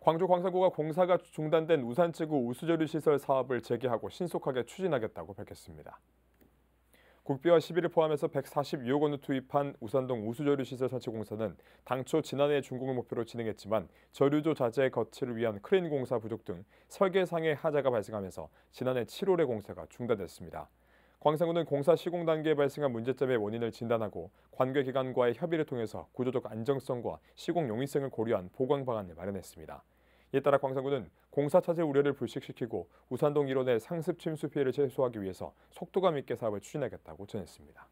광주 광산구가 공사가 중단된 우산체구우수조류 시설 사업을 재개하고 신속하게 추진하겠다고 밝혔습니다. 국비와 시비를 포함해서 146억 원을 투입한 우산동 우수조류 시설 설치 공사는 당초 지난해 준공을 목표로 진행했지만 저류조 자재 거치를 위한 크레인 공사 부족 등 설계상의 하자가 발생하면서 지난해 7월에 공사가 중단됐습니다. 광산구는 공사 시공 단계에 발생한 문제점의 원인을 진단하고 관계기관과의 협의를 통해서 구조적 안정성과 시공 용이성을 고려한 보강 방안을 마련했습니다. 이에 따라 광산구는 공사 차질 우려를 불식시키고 우산동 일원의 상습 침수 피해를 최소화하기 위해서 속도감 있게 사업을 추진하겠다고 전했습니다.